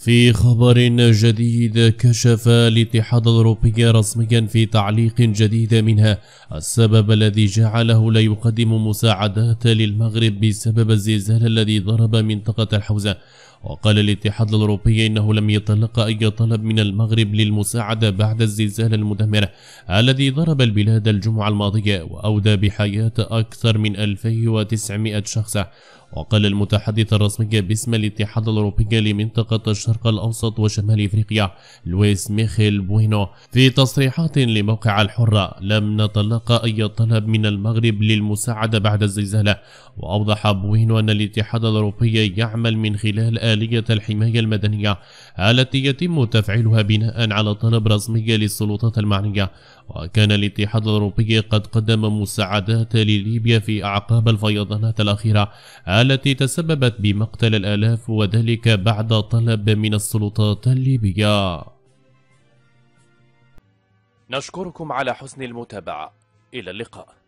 في خبر جديد كشف الاتحاد الأوروبي رسميا في تعليق جديد منها السبب الذي جعله لا يقدم مساعدات للمغرب بسبب الزلزال الذي ضرب منطقة الحوزة وقال الاتحاد الأوروبي إنه لم يتلقى أي طلب من المغرب للمساعدة بعد الزلزال المدمر الذي ضرب البلاد الجمعة الماضية وأودى بحياة أكثر من 2900 شخص وقال المتحدث الرسمي باسم الاتحاد الأوروبي لمنطقة الشرق الأوسط وشمال إفريقيا لويس ميخيل بوينو في تصريحات لموقع الحرة لم نتلقى أي طلب من المغرب للمساعدة بعد الزلزال وأوضح بوينو أن الاتحاد الأوروبي يعمل من خلال آلية الحماية المدنية التي يتم تفعيلها بناء على طلب رسمي للسلطات المعنية وكان الاتحاد الأوروبي قد قدم مساعدات لليبيا في أعقاب الفيضانات الأخيرة التي تسببت بمقتل الآلاف وذلك بعد طلب من السلطات الليبية نشكركم على حسن المتابعة إلى اللقاء